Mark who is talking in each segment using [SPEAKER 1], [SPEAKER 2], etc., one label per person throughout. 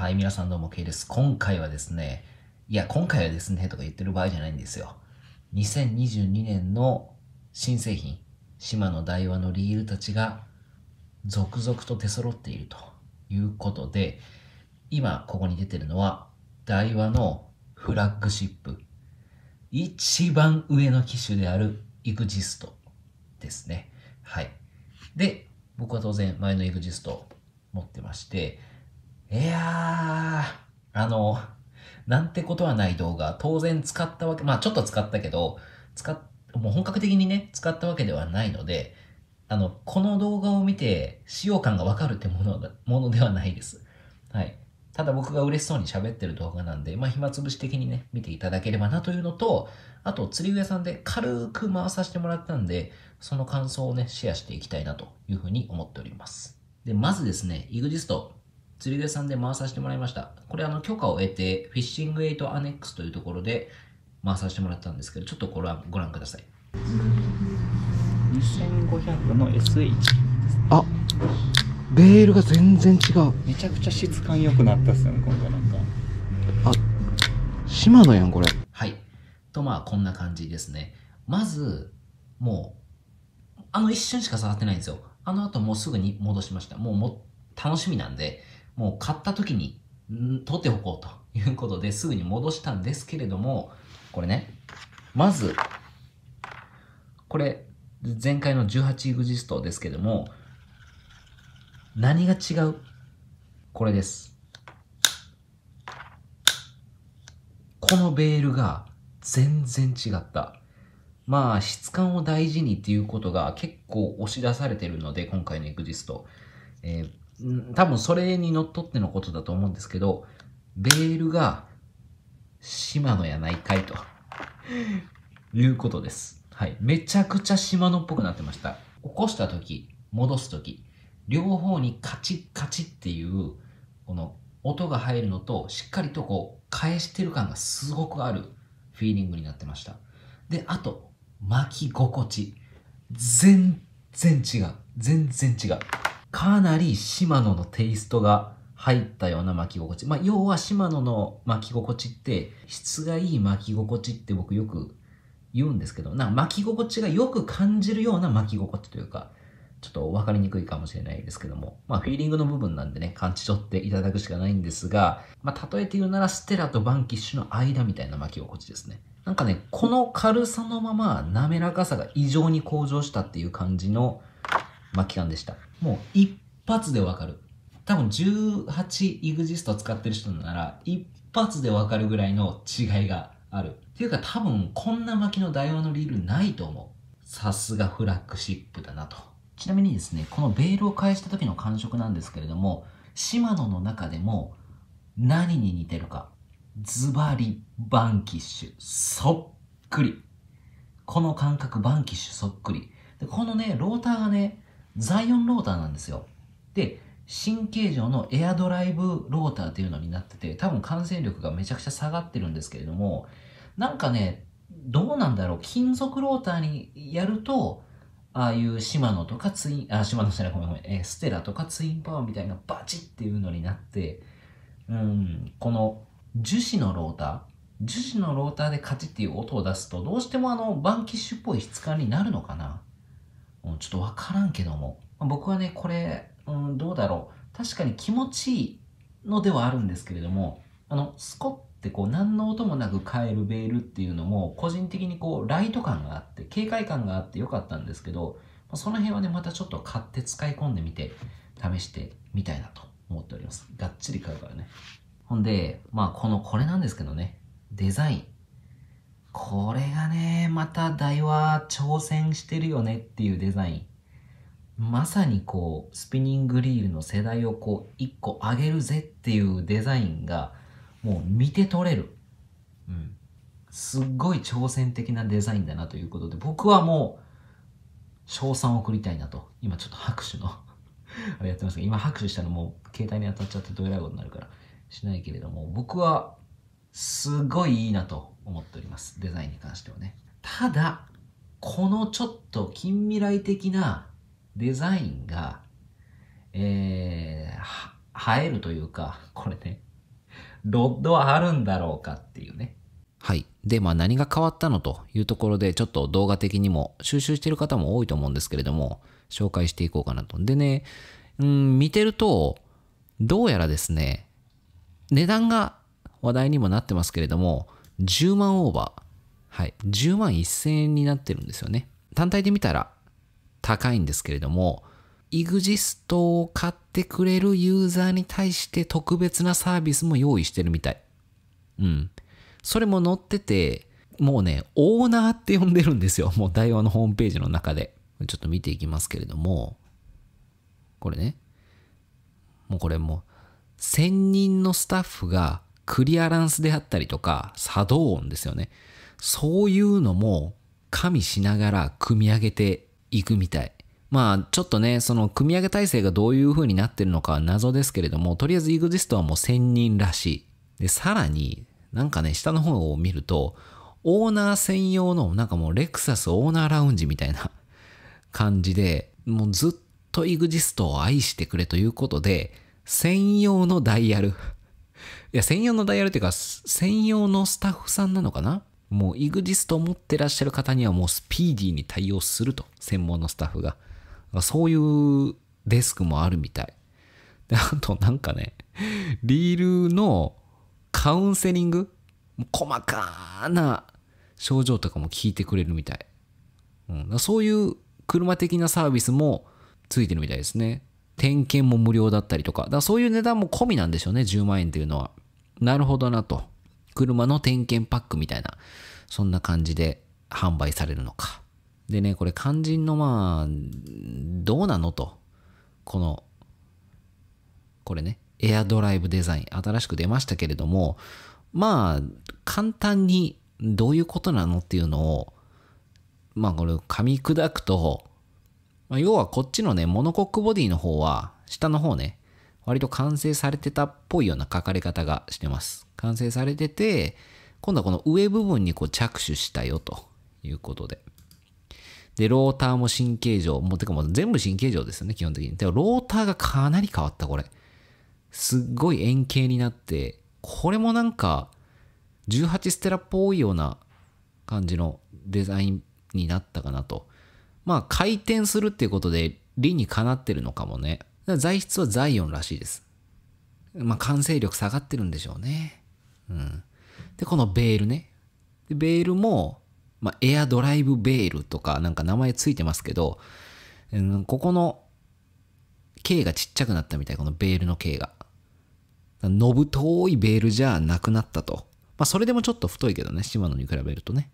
[SPEAKER 1] はい、皆さんどうも、K です。今回はですね、いや、今回はですね、とか言ってる場合じゃないんですよ。2022年の新製品、島の台湾のリールたちが続々と出揃っているということで、今ここに出てるのは、台湾のフラッグシップ、一番上の機種である EXIST ですね。はい。で、僕は当然前の EXIST 持ってまして、いやー、あの、なんてことはない動画、当然使ったわけ、まあちょっと使ったけど、使っ、もう本格的にね、使ったわけではないので、あの、この動画を見て使用感がわかるってものものではないです。はい。ただ僕が嬉しそうに喋ってる動画なんで、まあ暇つぶし的にね、見ていただければなというのと、あと釣り具屋さんで軽く回させてもらったんで、その感想をね、シェアしていきたいなというふうに思っております。で、まずですね、イグジスト釣り具屋さんで回させてもらいました。これあの許可を得て、フィッシングエイトアネックスというところで回させてもらったんですけど、ちょっとこれはご覧ください。2500の SH あベールが全然違うめちゃくちゃ質感良くなったっすよね今回なんかあ島野やんこれはいとまあこんな感じですねまずもうあの一瞬しか触ってないんですよあの後もうすぐに戻しましたもうも楽しみなんでもう買った時に、取っておこうということですぐに戻したんですけれども、これね、まず、これ、前回の 18EXIST ですけども、何が違うこれです。このベールが全然違った。まあ、質感を大事にっていうことが結構押し出されてるので、今回の EXIST。えー、多分それにのっとってのことだと思うんですけど、ベールが島野やないかいと いうことです。はい。めちゃくちゃ島野っぽくなってました。起こした時、戻す時、両方にカチッカチッっていう、この音が入るのと、しっかりとこう、返してる感がすごくあるフィーリングになってました。で、あと、巻き心地。全然違う。全然違う。かなりシマノのテイストが入ったような巻き心地。まあ、要はシマノの巻き心地って、質がいい巻き心地って僕よく言うんですけど、な、巻き心地がよく感じるような巻き心地というか、ちょっと分かりにくいかもしれないですけども、まあ、フィーリングの部分なんでね、感じ取っていただくしかないんですが、まあ、例えて言うなら、ステラとバンキッシュの間みたいな巻き心地ですね。なんかね、この軽さのまま、滑らかさが異常に向上したっていう感じの、巻き感でした。もう一発でわかる。多分 18EXIST 使ってる人なら、一発でわかるぐらいの違いがある。っていうか多分こんな巻きの台湾のリールないと思う。さすがフラッグシップだなと。ちなみにですね、このベールを返した時の感触なんですけれども、シマノの中でも何に似てるか。ズバリバンキッシュ。そっくり。この感覚バンキッシュそっくり。で、このね、ローターがね、ザイオンローターなんですよ。で、神経上のエアドライブローターっていうのになってて、多分感染力がめちゃくちゃ下がってるんですけれども、なんかね、どうなんだろう、金属ローターにやると、ああいうシマノとかツイン、あ、シマノじゃない、ごめんごめん、えー、ステラとかツインパワーみたいなバチっていうのになって、うん、この樹脂のローター、樹脂のローターでカチっていう音を出すと、どうしてもあの、バンキッシュっぽい質感になるのかなうちょっとわからんけども、僕はね、これ、うん、どうだろう。確かに気持ちいいのではあるんですけれども、あの、スコってこう、何の音もなく変えるベールっていうのも、個人的にこう、ライト感があって、警戒感があってよかったんですけど、その辺はね、またちょっと買って使い込んでみて、試してみたいなと思っております。がっちり買うからね。ほんで、まあ、この、これなんですけどね、デザイン。これがね、また台は挑戦してるよねっていうデザイン。まさにこう、スピニングリールの世代をこう、一個上げるぜっていうデザインが、もう見て取れる。うん。すっごい挑戦的なデザインだなということで、僕はもう、賞賛を送りたいなと。今ちょっと拍手の あれやってますけど、今拍手したのも、携帯に当たっちゃってどえらいことになるから、しないけれども、僕はすごいいいなと思っております。デザインに関してはね。ただ、このちょっと近未来的なデザインが、えー、映えるというか、これね、ロッドはあるんだろうかっていうね。はい。で、まあ何が変わったのというところで、ちょっと動画的にも収集してる方も多いと思うんですけれども、紹介していこうかなと。でね、うん、見てると、どうやらですね、値段が話題にもなってますけれども、10万オーバー。はい。10万1000円になってるんですよね。単体で見たら高いんですけれども、EXIST を買ってくれるユーザーに対して特別なサービスも用意してるみたい。うん。それも載ってて、もうね、オーナーって呼んでるんですよ。もう台湾のホームページの中で。ちょっと見ていきますけれども、これね。もうこれもう、1000人のスタッフがクリアランスであったりとか、作動音ですよね。そういうのも加味しながら組み上げていくみたい。まあちょっとね、その組み上げ体制がどういう風になってるのかは謎ですけれども、とりあえず EXIST はもう1000人らしい。で、さらに、なんかね、下の方を見ると、オーナー専用の、なんかもうレクサスオーナーラウンジみたいな 感じで、もうずっと EXIST を愛してくれということで、専用のダイヤルいや、専用のダイヤルっていうか、専用のスタッフさんなのかなもう EXIST を持ってらっしゃる方にはもうスピーディーに対応すると、専門のスタッフが。そういうデスクもあるみたい。あとなんかね、リールのカウンセリング細かな症状とかも聞いてくれるみたい。うん、そういう車的なサービスもついてるみたいですね。点検も無料だったりとか、だからそういう値段も込みなんでしょうね、10万円っていうのは。なるほどなと。車の点検パックみたいな、そんな感じで販売されるのか。でね、これ肝心のまあ、どうなのと。この、これね、エアドライブデザイン、新しく出ましたけれども、まあ、簡単にどういうことなのっていうのを、まあこれ噛み砕くと、まあ、要はこっちのね、モノコックボディの方は、下の方ね、割と完成されてたっぽいような書かれ方がしてます。完成されてて、今度はこの上部分にこう着手したよということで。で、ローターも神経状。もう、てかもう全部神経状ですよね、基本的に。でもローターがかなり変わった、これ。すっごい円形になって、これもなんか、18ステラっぽいような感じのデザインになったかなと。まあ回転するっていうことで理にかなってるのかもね。材質はザイオンらしいです。まあ完成力下がってるんでしょうね。うん。で、このベールね。でベールも、まあ、エアドライブベールとかなんか名前ついてますけど、うん、ここの径がちっちゃくなったみたい、このベールの径が。のぶ遠いベールじゃなくなったと。まあ、それでもちょっと太いけどね、シマノに比べるとね。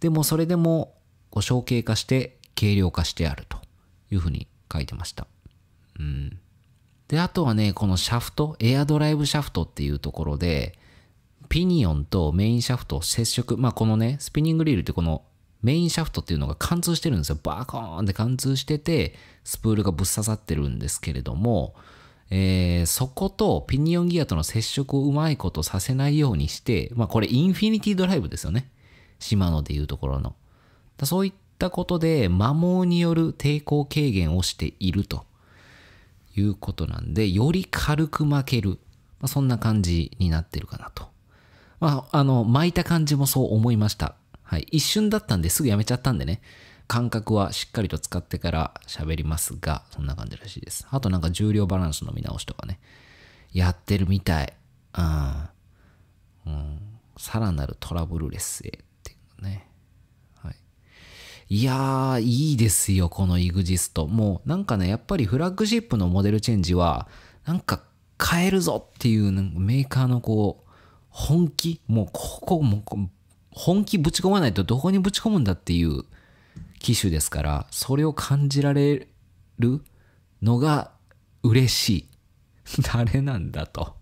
[SPEAKER 1] でもそれでも、こう、小径化して、軽量化してあるというふうに書いてました。うん。で、あとはね、このシャフト、エアドライブシャフトっていうところで、ピニオンとメインシャフト接触、まあこのね、スピニングリールってこのメインシャフトっていうのが貫通してるんですよ。バコーンって貫通してて、スプールがぶっ刺さってるんですけれども、えー、そことピニオンギアとの接触をうまいことさせないようにして、まあこれインフィニティドライブですよね。シマノでいうところの。そういっったことで摩耗による抵抗軽減をしているということなんで、より軽く巻ける。まあ、そんな感じになってるかなと。まあ、あの、巻いた感じもそう思いました。はい。一瞬だったんですぐやめちゃったんでね。感覚はしっかりと使ってから喋りますが、そんな感じらしいです。あとなんか重量バランスの見直しとかね。やってるみたい。うん。うん。さらなるトラブルレスへっていうね。いやー、いいですよ、この EXIST。もう、なんかね、やっぱりフラッグシップのモデルチェンジは、なんか変えるぞっていうメーカーのこう、本気もうここも本気ぶち込まないとどこにぶち込むんだっていう機種ですからそれを感じられるのが嬉しい 誰なんだと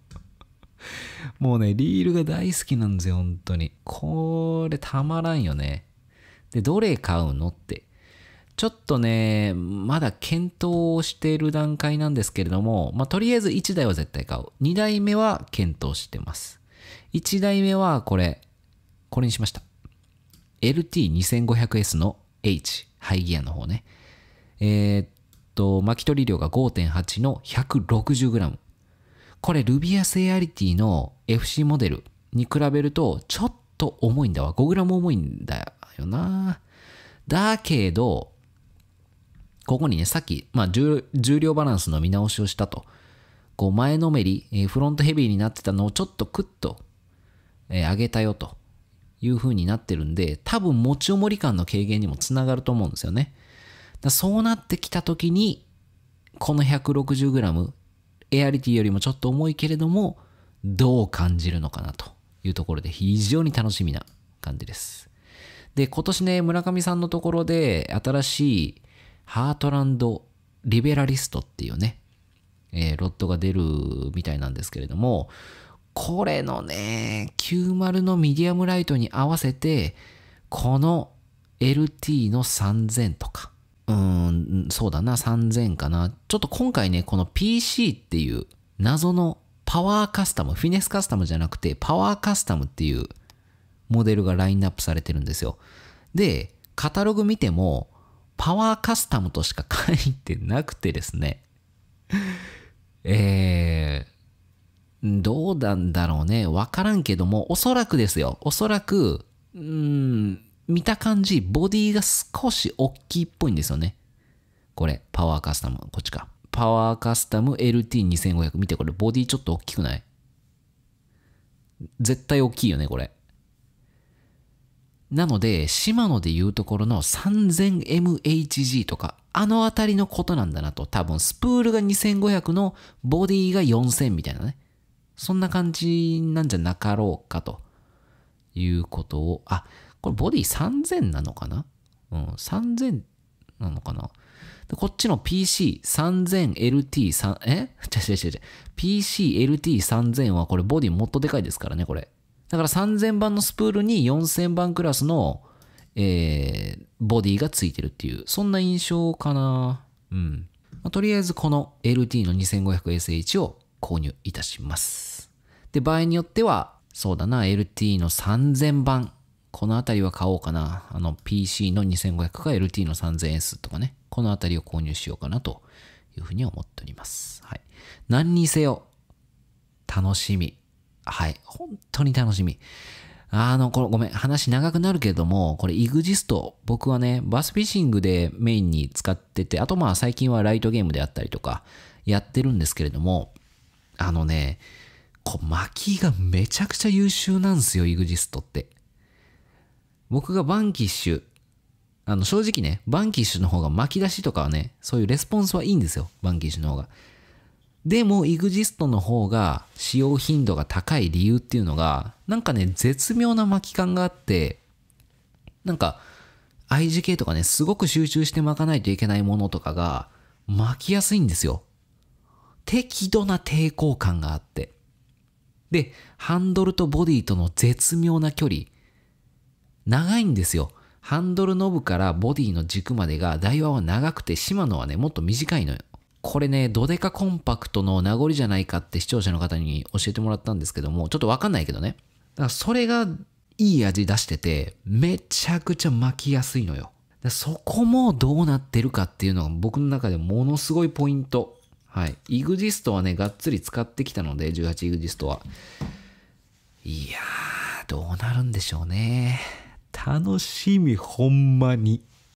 [SPEAKER 1] もうねリールが大好きなんですよ本当にこれたまらんよねで、どれ買うのって。ちょっとね、まだ検討をしている段階なんですけれども、まあ、とりあえず1台は絶対買う。2台目は検討してます。1台目はこれ、これにしました。LT2500S の H、ハイギアの方ね。えー、っと、巻き取り量が5.8の 160g。これルビアセイアリティの FC モデルに比べるとちょっと重いんだわ。5g 重いんだよ。よな。だけど、ここにね、さっき、まあ重、量バランスの見直しをしたと。こう、前のめり、えフロントヘビーになってたのをちょっとクッと、え上げたよという風になってるんで、多分持ち重り感の軽減にもつながると思うんですよね。だそうなってきた時に、この 160g、エアリティよりもちょっと重いけれども、どう感じるのかなというところで非常に楽しみな感じです。で、今年ね、村上さんのところで新しいハートランドリベラリストっていうね、えー、ロットが出るみたいなんですけれども、これのね、90のミディアムライトに合わせて、この LT の3000とか、うん、そうだな、3000かな。ちょっと今回ね、この PC っていう謎のパワーカスタム、フィネスカスタムじゃなくてパワーカスタムっていうモデルがラインナップされてるんですよ。で、カタログ見ても、パワーカスタムとしか書いてなくてですね。えー、どうなんだろうね。わからんけども、おそらくですよ。おそらく、うーん、見た感じ、ボディが少し大きいっぽいんですよね。これ、パワーカスタム、こっちか。パワーカスタム LT2500。見て、これ、ボディちょっと大きくない絶対大きいよね、これ。なので、シマノで言うところの 3000MHg とか、あのあたりのことなんだなと。多分、スプールが2500のボディが4000みたいなね。そんな感じなんじゃなかろうかということを、あ、これボディ3000なのかなうん、3000なのかなでこっちの PC3000LT3、え違う違う違う違う。PCLT3000 はこれボディもっとでかいですからね、これ。だから3000番のスプールに4000番クラスの、えー、ボディがついてるっていう、そんな印象かな。うん。まあ、とりあえずこの LT の 2500SH を購入いたします。で、場合によっては、そうだな、LT の3000番。このあたりは買おうかな。あの、PC の2500か LT の 3000S とかね。このあたりを購入しようかなというふうに思っております。はい。何にせよ、楽しみ。はい。本当に楽しみ。あの、このごめん、話長くなるけれども、これイグジスト、僕はね、バスフィッシングでメインに使ってて、あとまあ最近はライトゲームであったりとか、やってるんですけれども、あのね、こう、巻きがめちゃくちゃ優秀なんですよ、イグジストって。僕がバンキッシュ、あの、正直ね、バンキッシュの方が巻き出しとかはね、そういうレスポンスはいいんですよ、バンキッシュの方が。でもイグジストの方が使用頻度が高い理由っていうのがなんかね絶妙な巻き感があってなんか IGK とかねすごく集中して巻かないといけないものとかが巻きやすいんですよ適度な抵抗感があってでハンドルとボディとの絶妙な距離長いんですよハンドルノブからボディの軸までが台湾は長くてシマノはねもっと短いのよこれね、ドデカコンパクトの名残じゃないかって視聴者の方に教えてもらったんですけども、ちょっとわかんないけどね。だからそれがいい味出してて、めちゃくちゃ巻きやすいのよ。そこもどうなってるかっていうのが僕の中でものすごいポイント。はい。イグジストはね、がっつり使ってきたので、18イグジストは。いやー、どうなるんでしょうね。楽しみ、ほんまに。